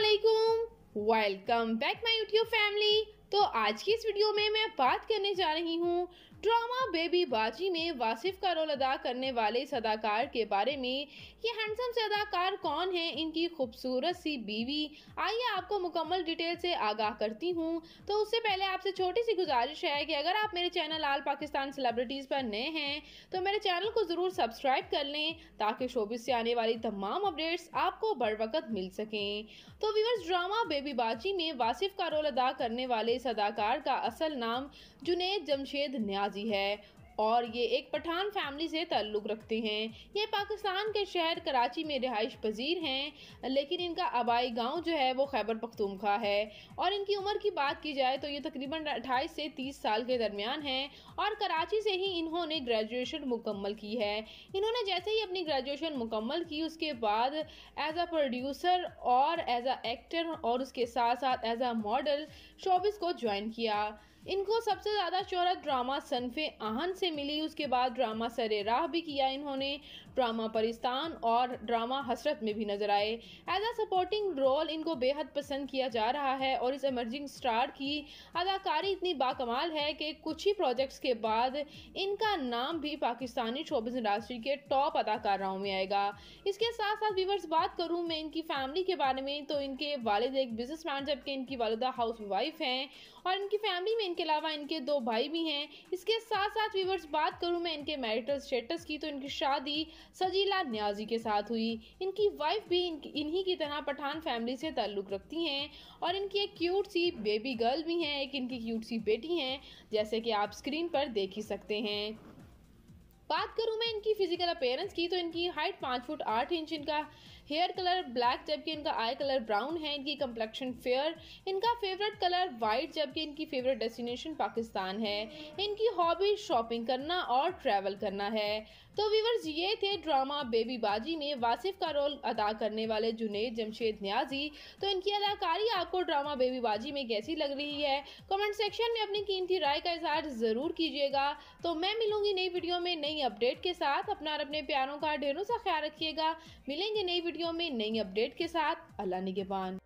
असलकुम welcome back my YouTube family तो आज की इस वीडियो में मैं बात करने जा रही हूँ ड्रामा बेबी बाजी में वासिफ का रोल अदा करने वाले इस अदाकार के बारे में ये हैंडसम से अदाकार कौन है इनकी खूबसूरत सी बीवी आइए आपको मुकम्मल डिटेल से आगाह करती हूँ तो उससे पहले आपसे छोटी सी गुजारिश है कि अगर आप मेरे चैनल आल पाकिस्तान सेलिब्रिटीज़ पर नए हैं तो मेरे चैनल को ज़रूर सब्सक्राइब कर लें ताकि शोबिस से आने वाली तमाम अपडेट्स आपको बर वक्त मिल सकें तो व्यूवर्स ड्रामा बेबी बाजी में वासिफ का रोल अदा करने वाले इस अदाकार का असल नाम जुनेद जमशेद न्याज नाजी है और ये एक पठान फैमिली से ताल्लुक़ रखते हैं ये पाकिस्तान के शहर कराची में रिहाइश पजीर हैं लेकिन इनका आबाई गांव जो है वो खैबर पख्तूनख्वा है और इनकी उम्र की बात की जाए तो ये तकरीबन अट्ठाईस से तीस साल के दरमियान हैं और कराची से ही इन्होंने ग्रेजुएशन मुकम्मल की है इन्होंने जैसे ही अपनी ग्रेजुएशन मुकम्मल की उसके बाद एज आ प्रोड्यूसर और एज आ एक्टर और उसके साथ साथ एज आ मॉडल शोबिस को ज्वाइन किया इनको सबसे ज़्यादा शहरत ड्रामा सनफे आहन से मिली उसके बाद ड्रामा सर राह भी किया इन्होंने ड्रामा परिस्तान और ड्रामा हसरत में भी नज़र आए एज आ सपोर्टिंग रोल इनको बेहद पसंद किया जा रहा है और इस एमर्जिंग स्टार की अदाकारी इतनी बाकमाल है कि कुछ ही प्रोजेक्ट्स के बाद इनका नाम भी पाकिस्तानी शोबिस इंडस्ट्री के टॉप अदाकाराओं में आएगा इसके साथ साथ व्यूवर्स बात करूँ मैं इनकी फैमिली के बारे में तो इनके वालद एक बिजनेस जबकि इनकी वालदा हाउस वाइफ हैं और इनकी फैमिली में इनके अलावा इनके दो भाई भी हैं इसके साथ साथ व्यूवर्स बात करूँ मैं इनके मैरिटल स्टेटस की तो इनकी शादी सजीला न्याजी के साथ हुई इनकी वाइफ भी इन्हीं की तरह पठान फैमिली से ताल्लुक़ रखती हैं और इनकी एक क्यूट सी बेबी गर्ल भी हैं एक इनकी क्यूट सी बेटी हैं जैसे कि आप स्क्रीन पर देख ही सकते हैं बात करूँ मैं इनकी फिजिकल अपेयरेंस की तो इनकी हाइट पाँच फुट आठ इंच इनका हेयर कलर ब्लैक जबकि इनका आई कलर ब्राउन है इनकी कम्प्लेक्शन फेयर इनका फेवरेट कलर वाइट जबकि इनकी फेवरेट डेस्टिनेशन पाकिस्तान है इनकी हॉबी शॉपिंग करना और ट्रैवल करना है तो व्यूवर्स ये थे ड्रामा बेबी बाजी में वासिफ का रोल अदा करने वाले जुनेद जमशेद न्याजी तो इनकी अदाकारी आपको ड्रामा बेबी बाजी में कैसी लग रही है कमेंट सेक्शन में अपनी कीमती राय का इजहार ज़रूर कीजिएगा तो मैं मिलूंगी नई वीडियो में नई नई अपडेट के साथ अपना और अपने प्यारों का ढेरों सा ख्याल रखिएगा मिलेंगे नई वीडियो में नई अपडेट के साथ अल्लाह निगेबान